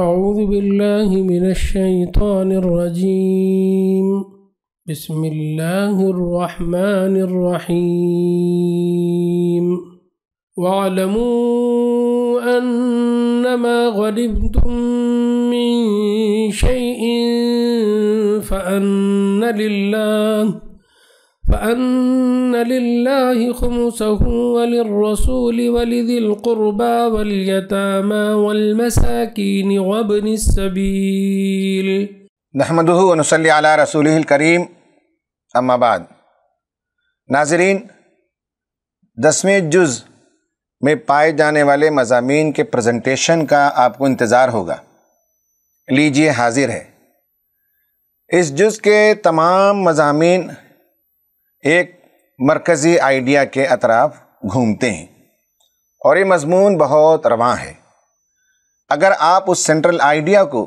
أعوذ بالله من الشيطان الرجيم بسم الله الرحمن الرحيم واعلموا أنما غلبتم من شيء فأن لله فأن لله خمسه وللرسول ولذي القربى واليتامى والمساكين وابن السبيل नहमदह वनसली अला रसूल करीम अम्माबाद नाजरीन दसवें जुज़ में पाए जाने वाले मजामी के प्रजेंटेशन का आपको इंतज़ार होगा लीजिए हाजिर है इस जुज़ के तमाम मजामी एक मरकज़ी आइडिया के अतराफ घूमते हैं और ये मजमून बहुत रवा है अगर आप उस सेंट्रल आइडिया को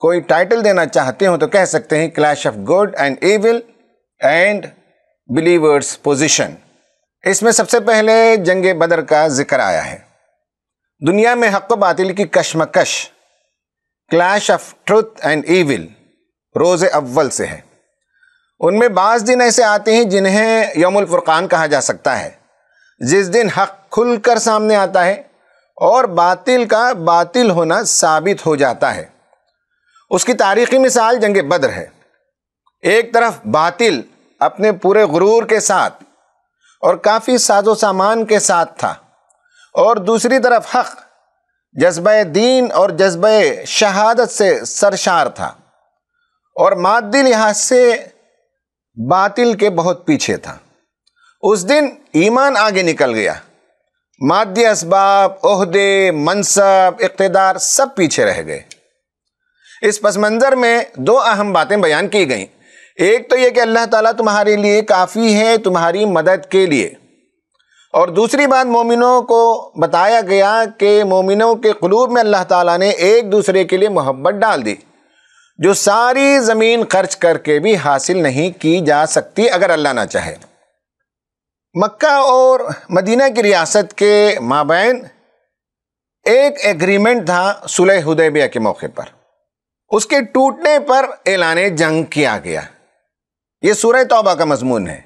कोई टाइटल देना चाहते हो तो कह सकते हैं clash of good and evil and believers position इसमें सबसे पहले जंग बदर का जिक्र आया है दुनिया में हक बातिल की कशमकश clash of truth and evil रोज़ अव्वल से है उनमें बाज़ दिन ऐसे आते हैं जिन्हें यमुल फ़ुरक़ान कहा जा सकता है जिस दिन हक खुल कर सामने आता है और बातिल का बातिल होना साबित हो जाता है उसकी तारीख़ी मिसाल जंग बद्र है एक तरफ बातिल अपने पूरे गुरूर के साथ और काफ़ी साजो सामान के साथ था और दूसरी तरफ हक जज्ब दीन और जज्ब शहादत से सरशार था और मादिल यहाँ से बातिल के बहुत पीछे था उस दिन ईमान आगे निकल गया माद्य इसबाब अहदे मनसब इकतदार सब पीछे रह गए इस पस मंज़र में दो अहम बातें बयान की गई एक तो ये कि अल्लाह ताला तुम्हारे लिए काफ़ी है तुम्हारी मदद के लिए और दूसरी बात मोमिनों को बताया गया कि मोमिनों के कलूब में अल्लाह ताला ने एक दूसरे के लिए मोहब्बत डाल दी जो सारी ज़मीन खर्च करके भी हासिल नहीं की जा सकती अगर अल्लाह ना चाहे मक्का और मदीना की रियासत के माबेन एक एग्रीमेंट था सुलह हुदैबिया के मौके पर उसके टूटने पर ऐलान जंग किया गया ये सूरह तौबा का मजमून है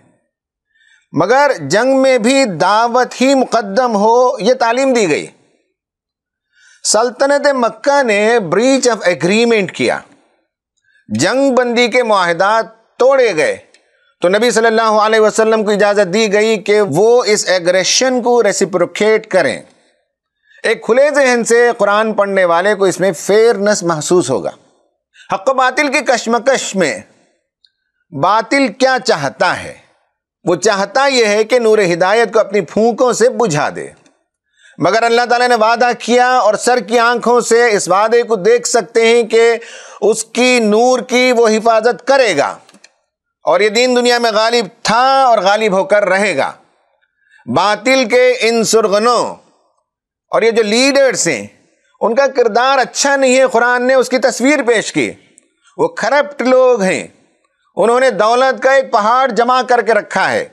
मगर जंग में भी दावत ही मुकदम हो यह तालीम दी गई सल्तनत मक्का ने ब्रीच ऑफ एग्रीमेंट किया जंग बंदी के माहदात तोड़े गए तो नबी सल्लल्लाहु अलैहि वसल्लम को इजाज़त दी गई कि वो इस एग्रेशन को रेसिप्रोकेट करें एक खुले जहन से कुरान पढ़ने वाले को इसमें फेयरनेस महसूस होगा हक बातिल की कशमकश में बातिल क्या चाहता है वो चाहता यह है कि नूर हिदायत को अपनी फूकों से बुझा दे मगर अल्लाह ताला ने वादा किया और सर की आंखों से इस वादे को देख सकते हैं कि उसकी नूर की वो हिफाजत करेगा और ये दीन दुनिया में गालिब था और गालिब होकर रहेगा बातिल के इन सुरगनों और ये जो लीडर्स हैं उनका किरदार अच्छा नहीं है कुरान ने उसकी तस्वीर पेश की वो करप्ट लोग हैं उन्होंने दौलत का एक पहाड़ जमा करके रखा है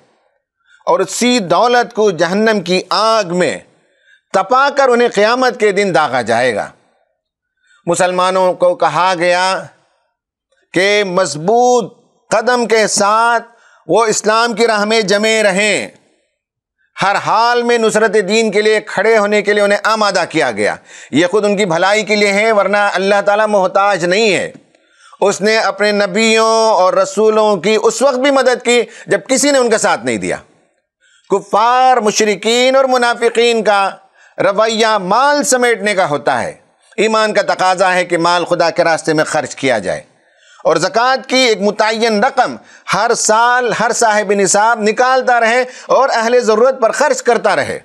और उसी दौलत को जहन्नम की आग में तपाकर उन्हें क़्यामत के दिन दागा जाएगा मुसलमानों को कहा गया कि मजबूत कदम के साथ वो इस्लाम की राह में जमे रहें हर हाल में नुसरत दीन के लिए खड़े होने के लिए उन्हें आमादा किया गया ये खुद उनकी भलाई के लिए है वरना अल्लाह ताला मोहताज नहीं है उसने अपने नबियों और रसूलों की उस वक्त भी मदद की जब किसी ने उनका साथ नहीं दिया कुफ़ार मुशरकिन और मुनाफिकीन का रवैया माल समेटने का होता है ईमान का तकाजा है कि माल खुदा के रास्ते में खर्च किया जाए और ज़क़़त की एक मुतन रकम हर साल हर साहिब निसाब निकालता रहे और अहल ज़रूरत पर ख़र्च करता रहे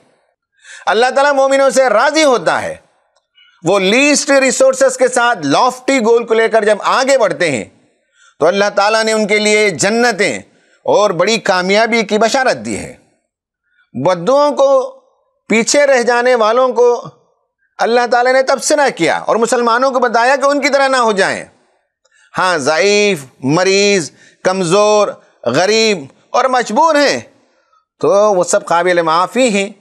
अल्लाह ताला मोमिनों से राज़ी होता है वो लीस्ट रिसोर्स के साथ लॉफ्टी गोल को लेकर जब आगे बढ़ते हैं तो अल्लाह ताला ने उनके लिए जन्नतें और बड़ी कामयाबी की बशारत दी है बदुओं को पीछे रह जाने वालों को अल्लाह ताला ने तबसरा किया और मुसलमानों को बताया कि उनकी तरह ना हो जाएं हाँ ज़ईफ मरीज़ कमज़ोर गरीब और मजबूर हैं तो वो सब काबिल माफ़ी हैं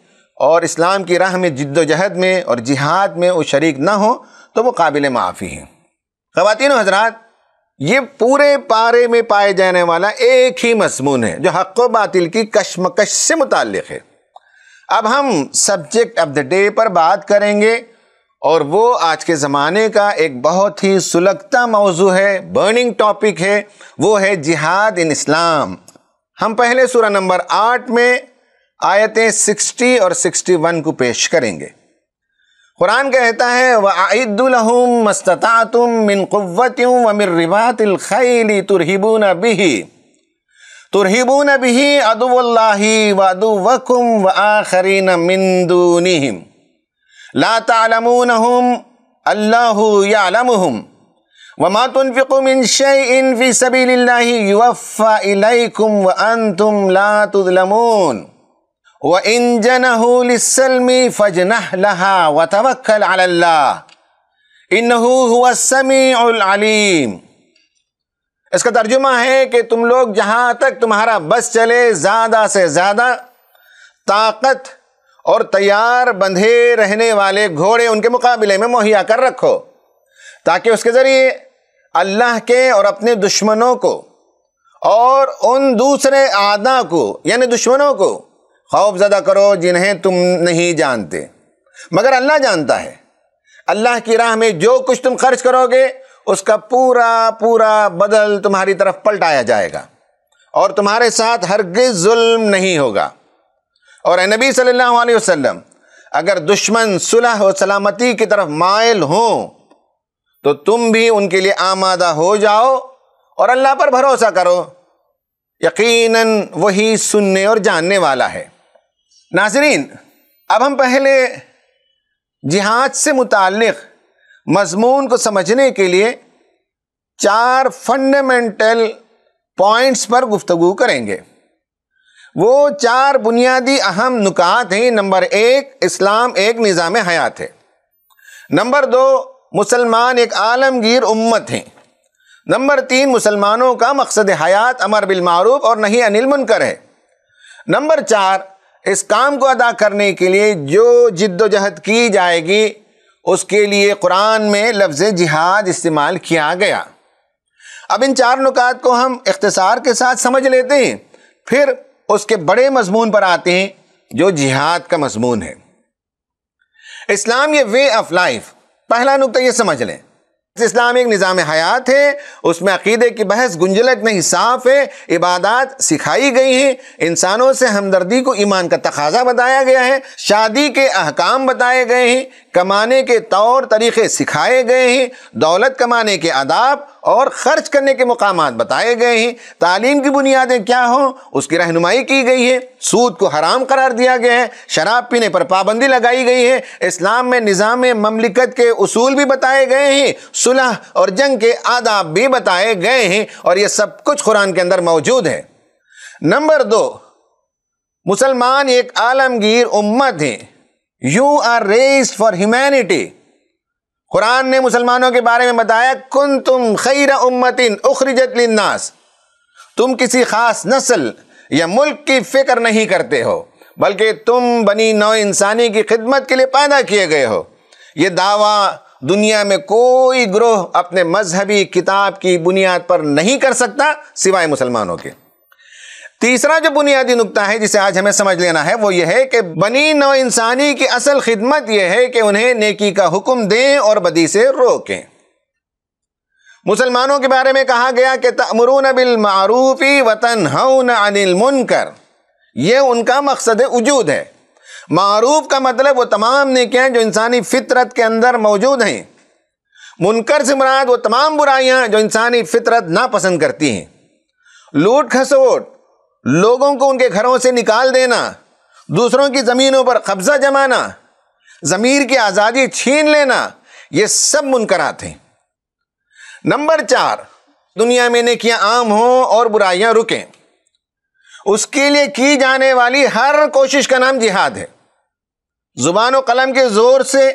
और इस्लाम की राह में जद्दोजहद में और जिहाद में वो शरीक ना हो तो वो काबिल माफ़ी हैं ख़ातिन हजरात ये पूरे पारे में पाए जाने वाला एक ही मजमून है जो हक व बातिल की कशमकश से मुतक़ है अब हम सब्जेक्ट ऑफ द डे पर बात करेंगे और वो आज के ज़माने का एक बहुत ही सुलगता मौजू है बर्निंग टॉपिक है वो है जिहाद इन इस्लाम हम पहले सूरह नंबर आठ में आयतें 60 और 61 को पेश करेंगे कुरान कहता है वदुलहम मस्तम मिन क़वत व मिर रिबात तुरहिबून बिही ترهبون به عدو الله وعدوكم وآخرين من دونهم لا تعلمونهم الله يعلمهم وما تنفق من شيء في سبيل الله يوفى إليكم وأنتم لا تظلمون وإن جنه للسلم فاجنح لها وتوكل على الله إنه هو السميع العليم इसका तर्जुमा है कि तुम लोग जहाँ तक तुम्हारा बस चले ज़्यादा से ज़्यादा ताकत और तैयार बंधे रहने वाले घोड़े उनके मुकाबले में मुहैया कर रखो ताकि उसके ज़रिए अल्लाह के और अपने दुश्मनों को और उन दूसरे आदा को यानी दुश्मनों को खौफ ज़्यादा करो जिन्हें तुम नहीं जानते मगर अल्लाह जानता है अल्लाह की राह में जो कुछ तुम खर्च करोगे उसका पूरा पूरा बदल तुम्हारी तरफ पलटाया जाएगा और तुम्हारे साथ हरगिज जुल्म नहीं होगा और नबी सल्लल्लाहु अलैहि वसल्लम अगर दुश्मन सुलह और सलामती की तरफ मायल हो तो तुम भी उनके लिए आमादा हो जाओ और अल्लाह पर भरोसा करो यकीनन वही सुनने और जानने वाला है नाजरीन अब हम पहले जिहाद से मुतक़ मजमून को समझने के लिए चार फंडामेंटल पॉइंट्स पर गुफ्तगु करेंगे वो चार बुनियादी अहम नुकात हैं नंबर एक इस्लाम एक निज़ाम हयात है नंबर दो मुसलमान एक आलमगीर उम्मत हैं नंबर तीन मुसलमानों का मकसद हयात अमर बिलमारूफ और नहीं अनिल मुनकर है नंबर चार इस काम को अदा करने के लिए जो जिद्दोजहद की जाएगी उसके लिए कुरान में लफ्ज़ जिहाद इस्तेमाल किया गया अब इन चार नुकात को हम इख्तसार के साथ समझ लेते हैं फिर उसके बड़े मजमून पर आते हैं जो जिहाद का मजमून है इस्लाम ये वे ऑफ लाइफ पहला नुकता ये समझ लें इस्लाम एक निज़ाम हयात है उसमें अकीदे की बहस गुंजलत नहीं साफ़ है इबादत सिखाई गई हैं इंसानों से हमदर्दी को ईमान का तकाजा बताया गया है शादी के अहकाम बताए गए हैं कमाने के तौर तरीक़े सिखाए गए हैं दौलत कमाने के आदाब और ख़र्च करने के मकाम बताए गए हैं तालीम की बुनियादें क्या हों उसकी रहनुमाई की गई है सूद को हराम करार दिया गया है शराब पीने पर पाबंदी लगाई गई है इस्लाम में निज़ाम ममलिकत के असूल भी बताए गए हैं सुलह और जंग के आदाब भी बताए गए हैं और ये सब कुछ कुरान के अंदर मौजूद है नंबर दो मुसलमान एक आलमगीर उम्मत हैं you are raised for humanity Quran ने मुसलमानों के बारे में बताया कुन तुम खैर उम्मतिन उखरिजत लिन्नास तुम किसी ख़ास नस्ल या मुल्क की फ़िक्र नहीं करते हो बल्कि तुम बनी नौ इंसानी की खिदमत के लिए पैदा किए गए हो ये दावा दुनिया में कोई ग्रोह अपने मजहबी किताब की बुनियाद पर नहीं कर सकता सिवाय मुसलमानों के तीसरा जो बुनियादी नुकता है जिसे आज हमें समझ लेना है वो यह है कि बनी नौ इंसानी की असल खिदमत यह है कि उन्हें नेकी का हुक्म दें और बदी से रोकें मुसलमानों के बारे में कहा गया कि तमरून मारूफी वतन हौन अनिल मुनकर यह उनका मकसद वजूद है मारूफ का मतलब वो तमाम नेकियाँ जो इंसानी फितरत के अंदर मौजूद हैं मुनकर से मुराद वो तमाम बुराइयाँ जो इंसानी फितरत नापसंद करती हैं लूट खसोट लोगों को उनके घरों से निकाल देना दूसरों की ज़मीनों पर कब्ज़ा जमाना ज़मीर की आज़ादी छीन लेना ये सब मुनकरात हैं नंबर चार दुनिया में नेकियां आम हों और बुराइयां रुकें उसके लिए की जाने वाली हर कोशिश का नाम जिहाद है ज़ुबान और कलम के ज़ोर से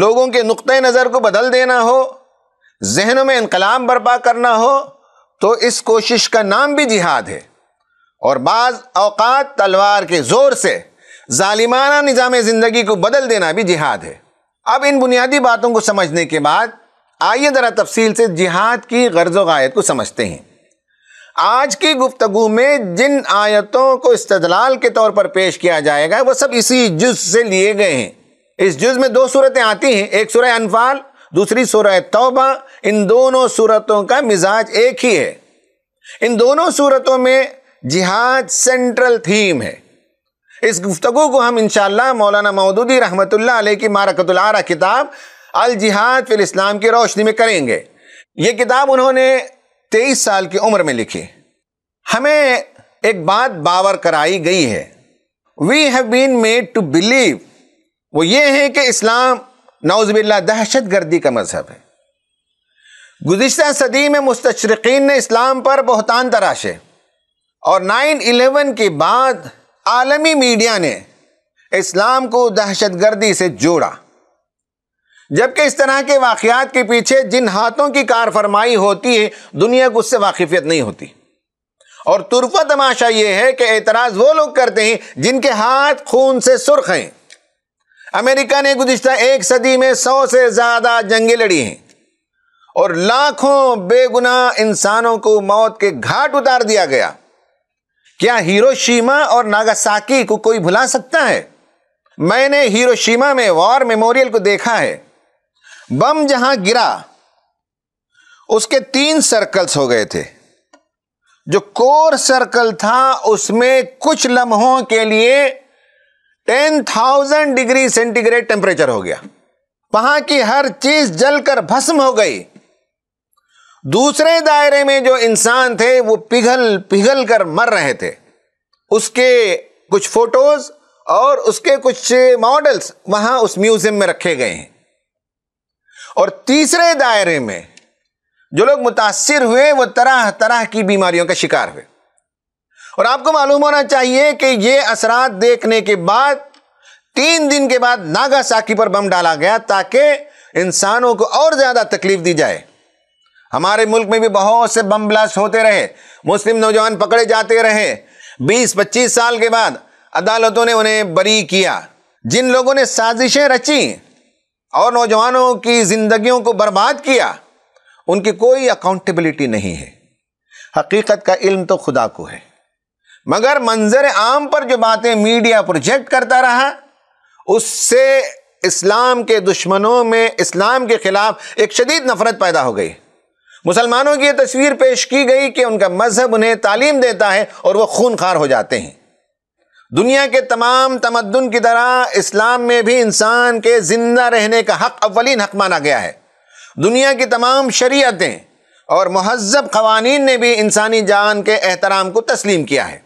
लोगों के नुक़ नज़र को बदल देना हो जहनों में इनकलाम बर्पा करना हो तो इस कोशिश का नाम भी जिहाद है और बाज़ अवकात तलवार के ज़ोर से ालिमाना निज़ाम ज़िंदगी को बदल देना भी जिहाद है अब इन बुनियादी बातों को समझने के बाद आइए ज़रा तफसील से जिहाद की गर्ज वायत को समझते हैं आज की गुफ्तु में जिन आयतों को इस्तलाल के तौर पर पेश किया जाएगा वह सब इसी जुज से लिए गए हैं इस जुज में दो सूरतें आती हैं एक सूरह अनफाल दूसरी सूरह तौबा इन दोनों सूरतों का मिजाज एक ही है इन दोनों सूरतों में जिहाद सेंट्रल थीम है इस गुफ्तगु को हम इनशाला मौलाना मौदूदी रहमत की मारकतुलारा किताब अल जिहाद फिल इस्लाम की रोशनी में करेंगे ये किताब उन्होंने तेईस साल की उम्र में लिखी हमें एक बात बावर कराई गई है we have been made to believe वो ये है कि इस्लाम नौजबिल्ला दहशत गर्दी का मजहब है गुज्त सदी में मुस्तरकिन ने इस्लाम पर बहुतान तराशे और 9/11 के बाद आलमी मीडिया ने इस्लाम को दहशत गर्दी से जोड़ा जबकि इस तरह के वाकियात के पीछे जिन हाथों की कार फरमाई होती है दुनिया को उससे वाकिफियत नहीं होती और तुरफा तमाशा यह है कि एतराज़ वो लोग करते हैं जिनके हाथ खून से सुर्ख हैं अमेरिका ने गुजशत एक सदी में सौ से ज़्यादा जंगें लड़ी हैं और लाखों बेगुनाह इंसानों को मौत के घाट उतार दिया गया क्या हिरोशिमा और नागासाकी को कोई भुला सकता है मैंने हिरोशिमा में वॉर मेमोरियल को देखा है बम जहां गिरा उसके तीन सर्कल्स हो गए थे जो कोर सर्कल था उसमें कुछ लम्हों के लिए ten thousand degree centigrade temperature हो गया वहां की हर चीज जलकर भस्म हो गई दूसरे दायरे में जो इंसान थे वो पिघल पिघल कर मर रहे थे उसके कुछ फोटोज़ और उसके कुछ मॉडल्स वहाँ उस म्यूज़ियम में रखे गए हैं और तीसरे दायरे में जो लोग मुतासर हुए वो तरह तरह की बीमारियों का शिकार हुए और आपको मालूम होना चाहिए कि ये असरात देखने के बाद तीन दिन के बाद नागासाकी पर बम डाला गया ताकि इंसानों को और ज़्यादा तकलीफ दी जाए हमारे मुल्क में भी बहुत से बम ब्लास्ट होते रहे मुस्लिम नौजवान पकड़े जाते रहे 20-25 साल के बाद अदालतों ने उन्हें बरी किया जिन लोगों ने साजिशें रची और नौजवानों की ज़िंदगियों को बर्बाद किया उनकी कोई अकाउंटेबिलिटी नहीं है हकीकत का इल्म तो खुदा को है मगर मंजर आम पर जो बातें मीडिया प्रोजेक्ट करता रहा उससे इस्लाम के दुश्मनों में इस्लाम के ख़िलाफ़ एक शदीद नफ़रत पैदा हो गई मुसलमानों की यह तस्वीर पेश की गई कि उनका मजहब उन्हें तालीम देता है और वह खून खार हो जाते हैं दुनिया के तमाम तमद्दन की तरह इस्लाम में भी इंसान के ज़िंदा रहने का हक अवलिन हक माना गया है दुनिया की तमाम शरीयतें और महजब कवानीन ने भी इंसानी जान के एहतराम को तस्लीम किया है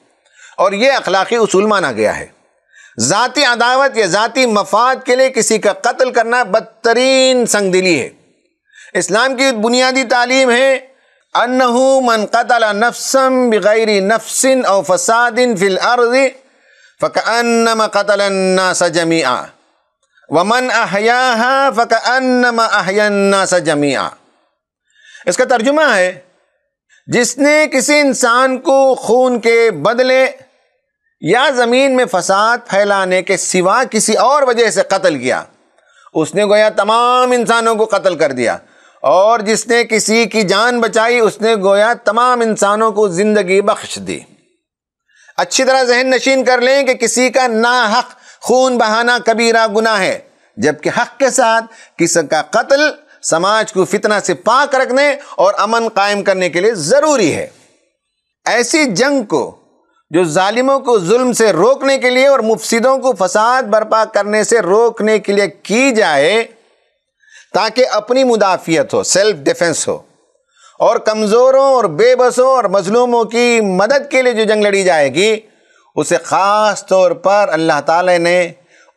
और ये अखलाकी असूल माना गया है ज़ाती अदावत या ज़ाती मफाद के लिए किसी का कत्ल करना बदतरीन संग दिली है इस्लाम की बुनियादी तालीम है अनहु मन कतल नफसम बग़ैर नफसिन और फसादिन फिल अर्ज़ फ़कअन्नम कतलन्ना सजमिया वमन अहया फ़कअन्नम अहयन्ना सजमिया इसका तर्जुमा है जिसने किसी इंसान को खून के बदले या ज़मीन में फसाद फैलाने के सिवा किसी और वजह से कत्ल किया उसने गोया तमाम इंसानों को कत्ल कर दिया और जिसने किसी की जान बचाई उसने गोया तमाम इंसानों को ज़िंदगी बख्श दी अच्छी तरह जहन नशीन कर लें कि किसी का ना हक खून बहाना कबीरा गुना है जबकि हक के साथ किसी का कत्ल समाज को फितना से पाक रखने और अमन कायम करने के लिए ज़रूरी है ऐसी जंग को जो जालिमों को जुल्म से रोकने के लिए और मुफसदों को फसाद बर्पा करने से रोकने के लिए की जाए ताकि अपनी मुदाफ़ियत हो सेल्फ डिफेंस हो और कमज़ोरों और बेबसों और मजलूमों की मदद के लिए जो जंग लड़ी जाएगी उसे ख़ास तौर पर अल्लाह ताला ने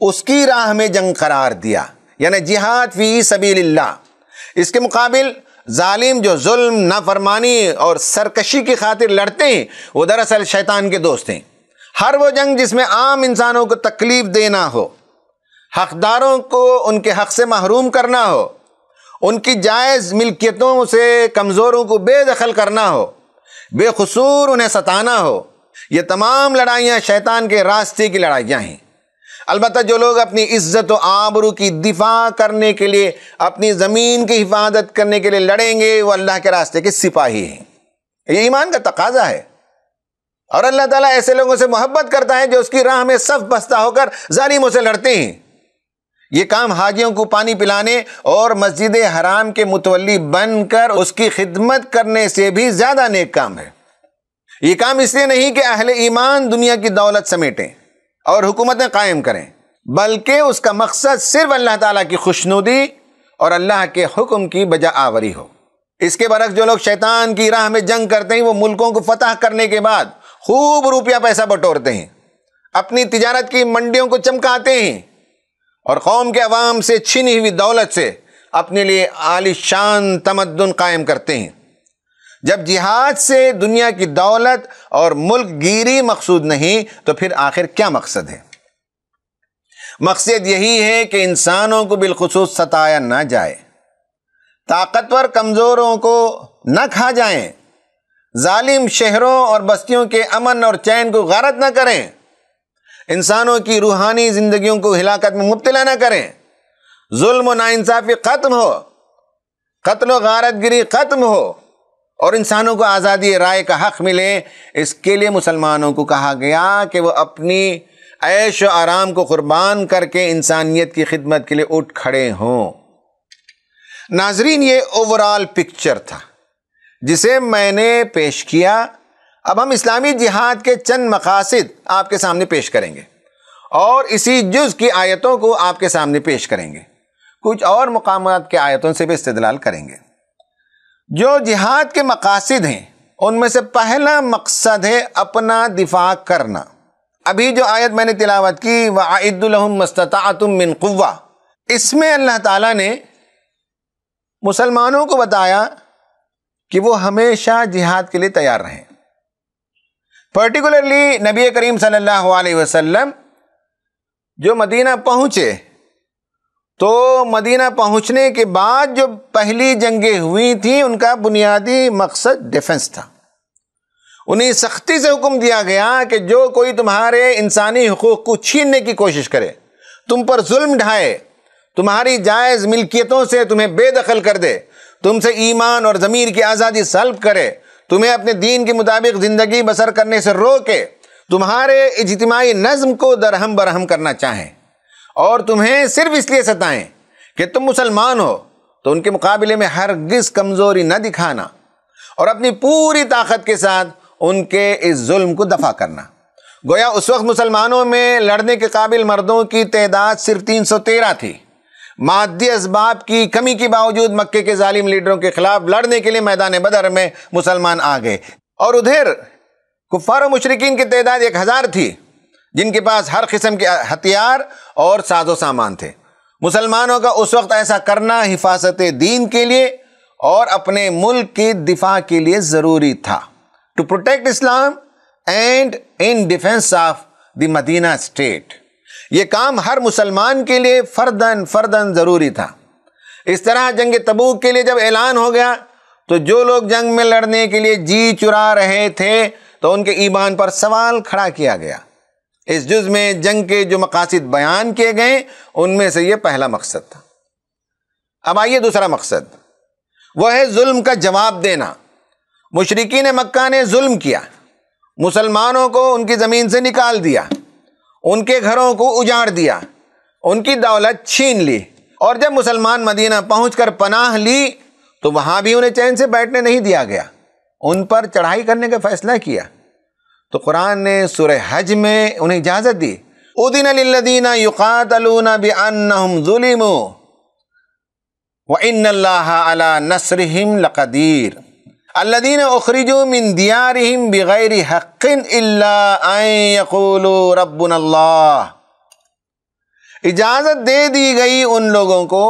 उसकी राह में जंग करार दिया यानी जिहाद फ़ी सबील इसके मुकाबिल ालिम जो जुल्म नाफरमानी और सरकशी की खातिर लड़ते हैं वो दरअसल शैतान के दोस्त हैं हर वो जंग जिसमें आम इंसानों को तकलीफ़ देना हो हकदारों को उनके हक़ से महरूम करना हो उनकी जायज़ मिल्कियतों से कमज़ोरों को बेदखल करना हो बेकसूर उन्हें सताना हो ये तमाम लड़ाइयाँ शैतान के रास्ते की लड़ाइयाँ हैं अलबत् जो लोग अपनी इज़्ज़त आबरू की दिफा करने के लिए अपनी ज़मीन की हिफाजत करने के लिए लड़ेंगे वो अल्लाह के रास्ते के सिपाही हैं ये ईमान का तकाजा है और अल्लाह ताला ऐसे लोगों से मोहब्बत करता है जो उसकी राह में सफ बस्ता होकर जालिमों से लड़ते हैं ये काम हाजियों को पानी पिलाने और मस्जिद हराम के मुतवली बनकर उसकी खिदमत करने से भी ज़्यादा नेक काम है ये काम इसलिए नहीं कि अहले ईमान दुनिया की दौलत समेटें और हुकूमतें कायम करें बल्कि उसका मकसद सिर्फ अल्लाह ताला की खुशनुदी और अल्लाह के हुक्म की बजा आवरी हो इसके बरक्स जो लोग शैतान की राह में जंग करते हैं वो मुल्कों को फतह करने के बाद खूब रुपया पैसा बटोरते हैं अपनी तिजारत की मंडियों को चमकाते हैं और कौम के अवाम से छिनी हुई दौलत से अपने लिए आलिशान तमद्दन कायम करते हैं जब जिहाद से दुनिया की दौलत और मुल्क गिरी मकसूद नहीं तो फिर आखिर क्या मकसद है मकसद यही है कि इंसानों को बिलखसूस सताया ना जाए ताकतवर कमज़ोरों को न खा जाएं, जालिम शहरों और बस्तियों के अमन और चैन को गारत न करें इंसानों की रूहानी ज़िंदगियों को हिलाकत में मुबतला ना करें जुल्म नाइंसाफ़ी ख़त्म हो कत्ल गारतगिरी ख़त्म हो और इंसानों को आज़ादी राय का हक़ मिले इसके लिए मुसलमानों को कहा गया कि वह अपनी ऐश आराम को क़ुरबान करके इंसानियत की खिदमत के लिए उठ खड़े हों नाजरीन ये ओवरऑल पिक्चर था जिसे मैंने पेश किया अब हम इस्लामी जिहाद के चंद मकासद आपके सामने पेश करेंगे और इसी जुज़ की आयतों को आपके सामने पेश करेंगे कुछ और मकाम के आयतों से भी इस्तलाल करेंगे जो जिहाद के मकासद हैं उनमें से पहला मकसद है अपना दिफा करना अभी जो आयत मैंने तिलावत की वाहिदुलहम मस्ततातुमिन कुवा इसमें अल्लाह ताला ने मुसलमानों को बताया कि वो हमेशा जिहाद के लिए तैयार रहें पर्टिकुलरली नबी करीम सल्लल्लाहु अलैहि वसल्लम जो मदीना पहुँचे तो मदीना पहुँचने के बाद जो पहली जंगें हुई थी उनका बुनियादी मकसद डिफेंस था उन्हें सख्ती से हुक्म दिया गया कि जो कोई तुम्हारे इंसानी हकूक़ को छीनने की कोशिश करे तुम पर जुल्म ढाए तुम्हारी जायज़ मिल्कियतों से तुम्हें बेदखल कर दे तुमसे ईमान और ज़मीर की आज़ादी सल्ब करे तुम्हें अपने दीन के मुताबिक ज़िंदगी बसर करने से रोके तुम्हारे इजतमाही नज़म को दरहम बरहम करना चाहें और तुम्हें सिर्फ इसलिए सताएं कि तुम मुसलमान हो तो उनके मुकाबले में गिस कमज़ोरी न दिखाना और अपनी पूरी ताकत के साथ उनके इस जुल्म को दफ़ा करना गोया उस वक्त मुसलमानों में लड़ने के काबिल मर्दों की तदाद सिर्फ तीन सौ तेरह थी मादी इसबाब की कमी के बावजूद मक्के के जालिम लीडरों के खिलाफ लड़ने के लिए मैदान बदर में मुसलमान आ गए और उधर कुफार मशरकिन की तदाद एक हज़ार थी जिनके पास हर किस्म के हथियार और साजो सामान थे मुसलमानों का उस वक्त ऐसा करना हिफाजत दीन के लिए और अपने मुल्क के दिफा के लिए ज़रूरी था to protect Islam and in defence of the Medina state ये काम हर मुसलमान के लिए फर्दन फर्दन ज़रूरी था इस तरह जंग तबूक के लिए जब ऐलान हो गया तो जो लोग जंग में लड़ने के लिए जी चुरा रहे थे तो उनके ईमान पर सवाल खड़ा किया गया इस जुज़ में जंग के जो मकासद बयान किए गए उनमें से ये पहला मकसद था अब आइए दूसरा मकसद वह है जुल्म का जवाब देना मुशरकिन मक्का ने जुल्म किया मुसलमानों को उनकी ज़मीन से निकाल दिया उनके घरों को उजाड़ दिया उनकी दौलत छीन ली और जब मुसलमान मदीना पहुंचकर पनाह ली तो वहाँ भी उन्हें चैन से बैठने नहीं दिया गया उन पर चढ़ाई करने का फैसला किया तो कुरान ने सुर हज में उन्हें इजाज़त दी उदिन लदीना युकातलूना बम जुलिम व इन अला नसरहिम लकदीर अल्लादीन उखरजो मिन दियारहिम बग़ैर हक़िन यक़ूलू रब्बुन इजाज़त दे दी गई उन लोगों को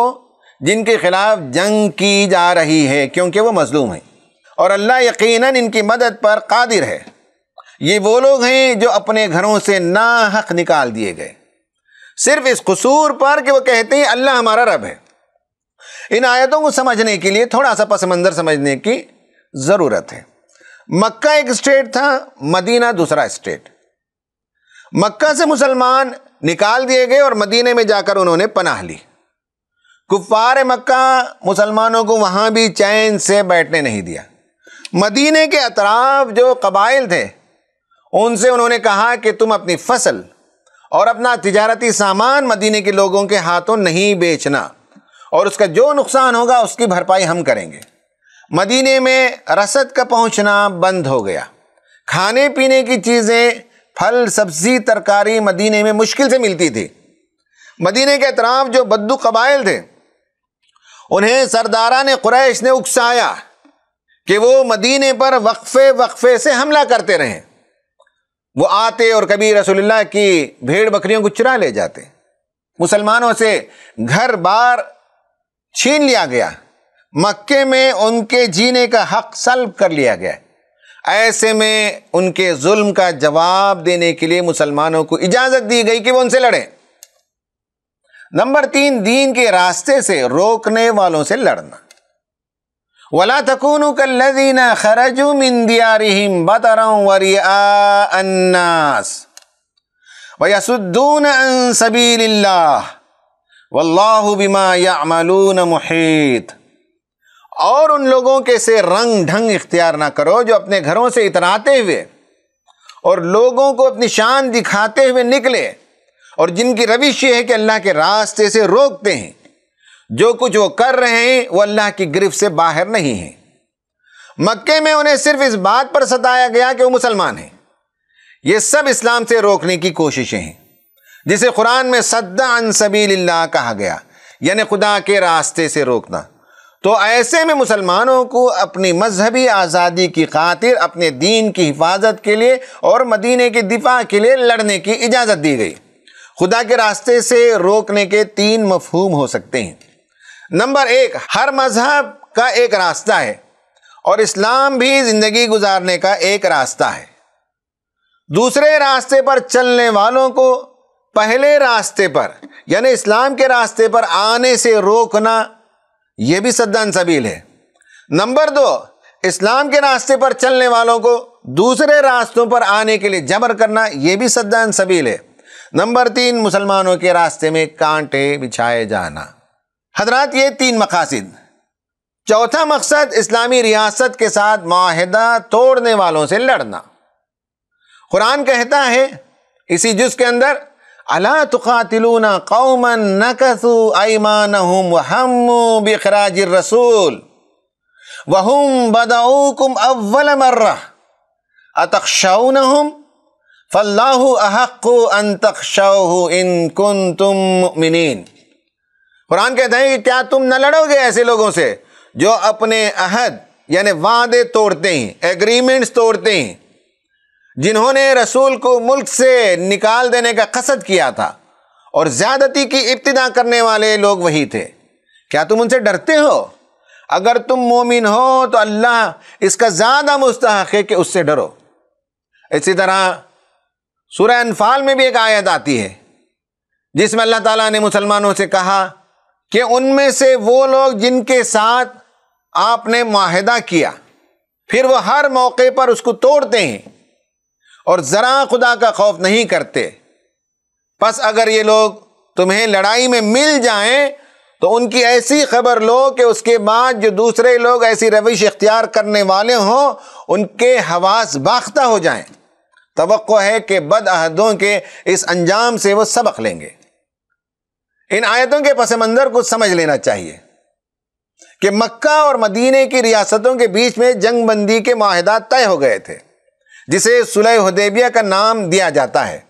जिनके खिलाफ जंग की जा रही है क्योंकि वो मजलूम हैं और अल्लाह यकीनन इनकी मदद पर कादिर है ये वो लोग हैं जो अपने घरों से ना हक निकाल दिए गए सिर्फ इस कसूर पर कि वो कहते हैं अल्लाह हमारा रब है इन आयतों को समझने के लिए थोड़ा सा पस मंज़र समझने की ज़रूरत है मक्का एक स्टेट था मदीना दूसरा स्टेट मक्का से मुसलमान निकाल दिए गए और मदीने में जाकर उन्होंने पनाह ली कुफ़ार मक्का मुसलमानों को वहाँ भी चैन से बैठने नहीं दिया मदीने के अतराफ जो कबाइल थे उनसे उन्होंने कहा कि तुम अपनी फसल और अपना तजारती सामान मदीने के लोगों के हाथों नहीं बेचना और उसका जो नुकसान होगा उसकी भरपाई हम करेंगे मदीने में रसद का पहुंचना बंद हो गया खाने पीने की चीज़ें फल सब्जी तरकारी मदीने में मुश्किल से मिलती थी मदीने के अतराफ़ जो बद्दू कबाइल थे उन्हें सरदारा ने कुरैश ने उकसाया कि वो मदीने पर वक्फ़े वक्फ़े से हमला करते रहें वो आते और कभी रसोल्ला की भेड़ बकरियों को चुरा ले जाते मुसलमानों से घर बार छीन लिया गया मक्के में उनके जीने का हक सल्ब कर लिया गया ऐसे में उनके जुल्म का जवाब देने के लिए मुसलमानों को इजाज़त दी गई कि वो उनसे लड़ें नंबर तीन दीन के रास्ते से रोकने वालों से लड़ना वला तकून कल्लदीन खरजू मिन दियारिहिम बतरम अन वल्लाहु बिमा यामलून मुहीत और उन लोगों के से रंग ढंग इख्तियार ना करो जो अपने घरों से इतराते हुए और लोगों को अपनी शान दिखाते हुए निकले और जिनकी रविश ये है कि अल्लाह के रास्ते से रोकते हैं जो कुछ वो कर रहे हैं वो अल्लाह की गिरफ्त से बाहर नहीं है मक्के में उन्हें सिर्फ इस बात पर सताया गया कि वो मुसलमान हैं ये सब इस्लाम से रोकने की कोशिशें हैं जिसे कुरान में सद्दा अन सबील कहा गया यानी खुदा के रास्ते से रोकना तो ऐसे में मुसलमानों को अपनी मजहबी आज़ादी की खातिर अपने दीन की हिफाजत के लिए और मदीने के दिफा के लिए लड़ने की इजाज़त दी गई खुदा के रास्ते से रोकने के तीन मफहूम हो सकते हैं नंबर एक हर मजहब का एक रास्ता है और इस्लाम भी ज़िंदगी गुजारने का एक रास्ता है दूसरे रास्ते पर चलने वालों को पहले रास्ते पर यानी इस्लाम के रास्ते पर आने से रोकना यह भी सद्दान सबील है नंबर दो इस्लाम के रास्ते पर चलने वालों को दूसरे रास्तों पर आने के लिए जबर करना यह भी सद्दान सबील है नंबर तीन मुसलमानों के रास्ते में कांटे बिछाए जाना हजरात ये तीन मकासद चौथा मकसद इस्लामी रियासत के साथ माहदा तोड़ने वालों से लड़ना कुरान कहता है इसी जुज के अंदर अला तुखातिलूना कौमन नकसु ऐमान हम वहमु बखराज रसूल वहुम बदाऊकुम अव्वल मर्रा अतक्षौन हम फल्लाह अहक् अन तक्षौ इन कुन तुम मिनीन कुरान कहते हैं कि क्या तुम न लड़ोगे ऐसे लोगों से जो अपने अहद यानी वादे तोड़ते हैं एग्रीमेंट्स तोड़ते हैं जिन्होंने रसूल को मुल्क से निकाल देने का कसद किया था और ज़्यादती की इब्तदा करने वाले लोग वही थे क्या तुम उनसे डरते हो अगर तुम मोमिन हो तो अल्लाह इसका ज़्यादा मुस्तक है कि उससे डरो इसी तरह सूर अनफाल में भी एक आयत आती है जिसमें अल्लाह ताला ने मुसलमानों से कहा कि उनमें से वो लोग जिनके साथ आपने माहदा किया फिर वह हर मौके पर उसको तोड़ते हैं और ज़रा खुदा का खौफ नहीं करते बस अगर ये लोग तुम्हें लड़ाई में मिल जाएं तो उनकी ऐसी खबर लो कि उसके बाद जो दूसरे लोग ऐसी रविश इख्तियार करने वाले हों उनके हवास बाख्ता हो जाएं। तो है कि बद अहदों के इस अंजाम से वो सबक लेंगे इन आयतों के पस मंज़र को समझ लेना चाहिए कि मक्का और मदीने की रियासतों के बीच में जंग बंदी के माहदा तय हो गए थे जिसे सुलह हदेबिया का नाम दिया जाता है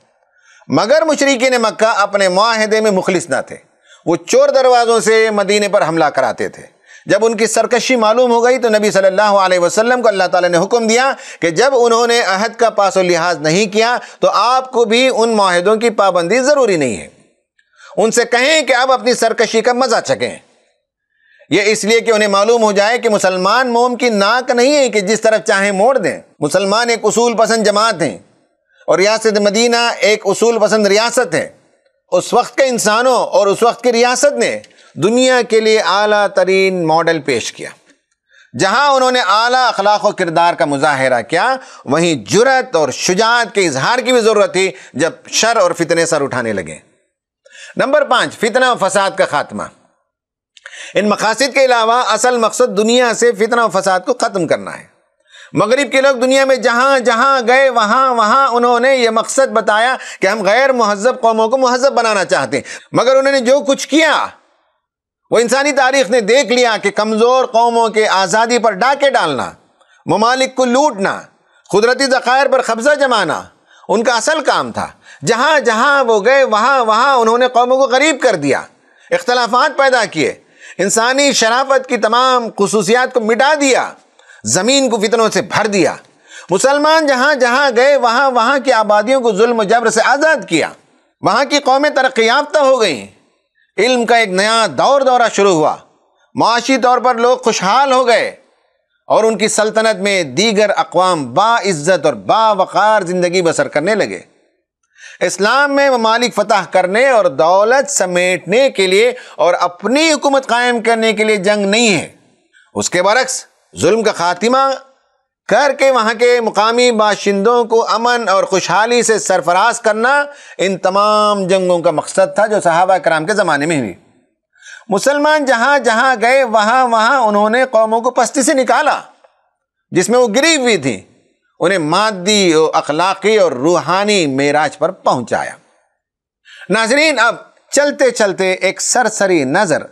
मगर मशरकिन मक्का अपने माहदे में मुखलिस न थे वो चोर दरवाज़ों से मदीने पर हमला कराते थे जब उनकी सरकशी मालूम हो गई तो नबी सल्लल्लाहु अलैहि वसल्लम को अल्लाह ताला ने हुक्म दिया कि जब उन्होंने अहद का पास व लिहाज नहीं किया तो आपको भी उन माहदों की पाबंदी ज़रूरी नहीं है उनसे कहें कि अब अपनी सरकशी का मज़ा चकें ये इसलिए कि उन्हें मालूम हो जाए कि मुसलमान मोम की नाक नहीं है कि जिस तरफ चाहे मोड़ दें मुसलमान एक उसूल पसंद जमात हैं और रियासत मदीना एक उसूल पसंद रियासत है उस वक्त के इंसानों और उस वक्त की रियासत ने दुनिया के लिए अली तरीन मॉडल पेश किया जहाँ उन्होंने आला अखलाक किरदार का मुजाहरा किया वहीं जुरत और शुजात के इजहार की भी ज़रूरत थी जब शर और फितने सर उठाने लगे नंबर पाँच फितना फसाद का खात्मा इन मकासद के अलावा असल मकसद दुनिया से फितना और फसाद को ख़त्म करना है मगरब के लोग दुनिया में जहाँ जहाँ गए वहाँ वहाँ उन्होंने ये मकसद बताया कि हम गैर महजब कौमों को महजब बनाना चाहते हैं मगर उन्होंने जो कुछ किया वो इंसानी तारीख ने देख लिया कि कमज़ोर कौमों के आज़ादी पर डाके डालना ममालिक को लूटना कुदरती ज़खायर पर कब्ज़ा जमाना उनका असल काम था जहाँ जहाँ वो गए वहाँ वहाँ उन्होंने कौमों को गरीब कर दिया इख्तलाफात पैदा किए इंसानी शराफत की तमाम खसूसियात को मिटा दिया ज़मीन को फितनों से भर दिया मुसलमान जहाँ जहाँ गए वहाँ वहाँ की आबादियों को जुल्म जबर से आज़ाद किया वहाँ की कौमें तरक्याफ्ता हो गई इल्म का एक नया दौर दौरा शुरू हुआ माशी तौर पर लोग खुशहाल हो गए और उनकी सल्तनत में दीगर अकवाम बाज़्ज़त और बावक़ार ज़िंदगी बसर करने लगे इस्लाम में ममालिक फतह करने और दौलत समेटने के लिए और अपनी हुकूमत कायम करने के लिए जंग नहीं है उसके बरक्स जुल्म का खात्मा करके वहाँ के मुकामी बाशिंदों को अमन और खुशहाली से सरफराज करना इन तमाम जंगों का मकसद था जो सहाबा कराम के ज़माने में हुई मुसलमान जहाँ जहाँ गए वहाँ वहाँ उन्होंने कौमों को पस्ती से निकाला जिसमें वो गिरी हुई थी उन्हें मादी और अखलाकी और रूहानी मेराज पर पहुंचाया नाजरीन अब चलते चलते एक सरसरी नज़र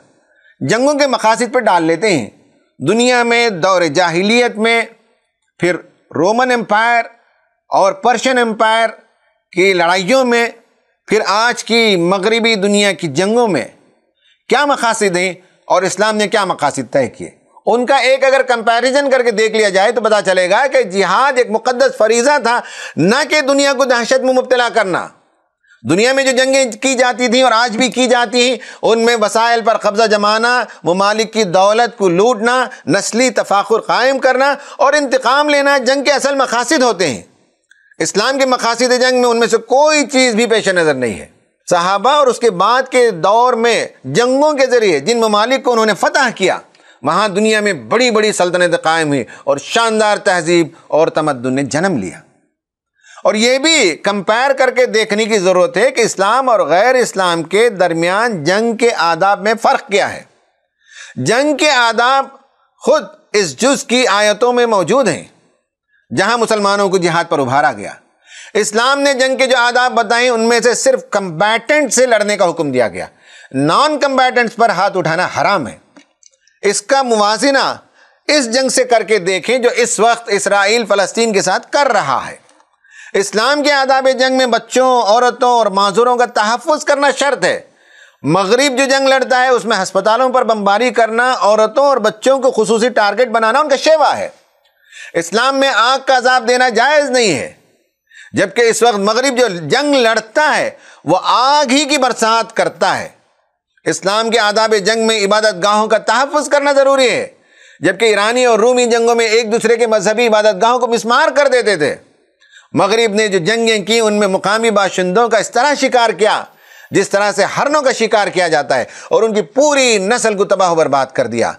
जंगों के मकासद पर डाल लेते हैं दुनिया में दौर जाहिलियत में फिर रोमन एम्पायर और पर्शियन एम्पायर की लड़ाइयों में फिर आज की मगरबी दुनिया की जंगों में क्या मकासद हैं और इस्लाम ने क्या मकासद तय किए उनका एक अगर कंपैरिजन करके देख लिया जाए तो पता चलेगा कि जिहाद एक मुकदस फरीजा था न कि दुनिया को दहशत में मुबतला करना दुनिया में जो जंगें की जाती थी और आज भी की जाती हैं उनमें वसायल पर कब्ज़ा जमाना ममालिक की दौलत को लूटना नस्ली तफाखुर कायम करना और इंतकाम लेना जंग के असल मकासद होते हैं इस्लाम के मकासद जंग में उनमें से कोई चीज़ भी पेश नज़र नहीं है सहाबा और उसके बाद के दौर में जंगों के ज़रिए जिन ममालिक को उन्होंने फतह किया वहाँ दुनिया में बड़ी बड़ी सल्तनतें कायम हुई और शानदार तहजीब और तमद्दन ने जन्म लिया और ये भी कंपेयर करके देखने की ज़रूरत है कि इस्लाम और गैर इस्लाम के दरमियान जंग के आदाब में फ़र्क क्या है जंग के आदाब खुद इस जुज की आयतों में मौजूद हैं जहाँ मुसलमानों को जिहाद पर उभारा गया इस्लाम ने जंग के जो आदाब बताए उनमें से सिर्फ कंबैटेंट से लड़ने का हुक्म दिया गया नॉन कंबैटेंट्स पर हाथ उठाना हराम है इसका मुजना इस जंग से करके देखें जो इस वक्त इसराइल फ़लस्तीन के साथ कर रहा है इस्लाम के आदाब जंग में बच्चों औरतों और माजूरों का तहफ़ करना शर्त है मगरब जो जंग लड़ता है उसमें हस्पतालों पर बमबारी करना औरतों और बच्चों को खसूसी टारगेट बनाना उनका शेवा है इस्लाम में आग का अजाब देना जायज़ नहीं है जबकि इस वक्त मगरब जो जंग लड़ता है वह आग ही की बरसात करता है इस्लाम के आदाब जंग में इबादत गाहों का तहफ़ करना ज़रूरी है जबकि ईरानी और रूमी जंगों में एक दूसरे के मजहबी इबादत गाहों को मिसमार कर देते थे मगरब ने जो जंगें की उनमें मुकामी बाशिंदों का इस तरह शिकार किया जिस तरह से हरनों का शिकार किया जाता है और उनकी पूरी नस्ल को तबाह बर्बाद कर दिया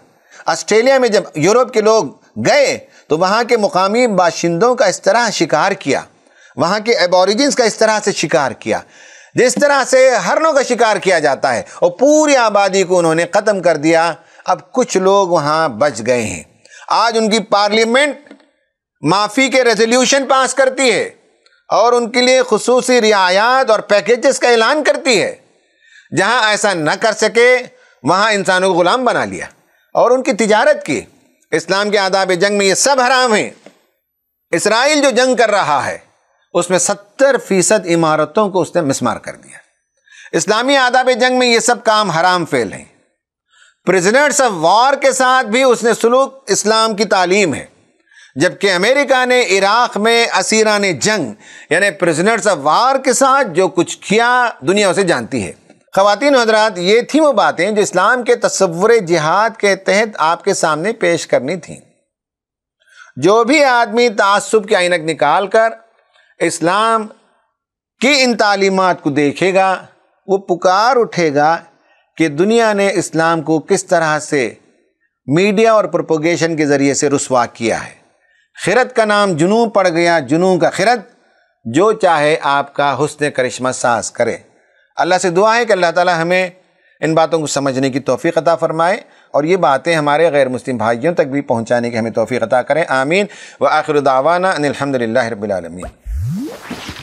ऑस्ट्रेलिया में जब यूरोप के लोग गए तो वहाँ के मुकामी बाशिंदों का इस तरह शिकार किया वहाँ के एबोरिजिन्स का इस तरह से शिकार किया जिस तरह से हरनों का शिकार किया जाता है और पूरी आबादी को उन्होंने ख़त्म कर दिया अब कुछ लोग वहाँ बच गए हैं आज उनकी पार्लियामेंट माफ़ी के रेजोल्यूशन पास करती है और उनके लिए खसूस रियायात और पैकेजेस का ऐलान करती है जहाँ ऐसा न कर सके वहाँ इंसानों को ग़ुलाम बना लिया और उनकी तजारत की इस्लाम के आदाब जंग में ये सब हराम हैं इसराइल जो जंग कर रहा है उसमें सत्तर फीसद इमारतों को उसने मिसमार कर दिया इस्लामी आदाब जंग में ये सब काम हराम फेल हैं प्रिजनर्स ऑफ वॉर के साथ भी उसने सलूक इस्लाम की तालीम है जबकि अमेरिका ने इराक़ में असीरान जंग यानी प्रिजनर्स ऑफ वार के साथ जो कुछ किया दुनिया उसे जानती है ख़वान हजरात ये थी वो बातें जो इस्लाम के तस्वुर जिहाद के तहत आपके सामने पेश करनी थी जो भी आदमी तसब के आइनक निकाल कर इस्लाम की इन तालीमत को देखेगा वो पुकार उठेगा कि दुनिया ने इस्लाम को किस तरह से मीडिया और प्रोपोगेशन के ज़रिए से रसवा किया है खिरत का नाम जुनू पड़ गया जुनू का खिरत जो चाहे आपका हसन करिश्मा सास करे अल्लाह से दुआ है कि अल्लाह ताला हमें इन बातों को समझने की तोफ़ी अता फ़रमाए और ये बातें हमारे गैर मुस्लिम भाइयों तक भी पहुँचाने की हमें तोफ़ी अता करें आमीन व आखिर दावाना अनिलहमदिल्लाबीआलमी Música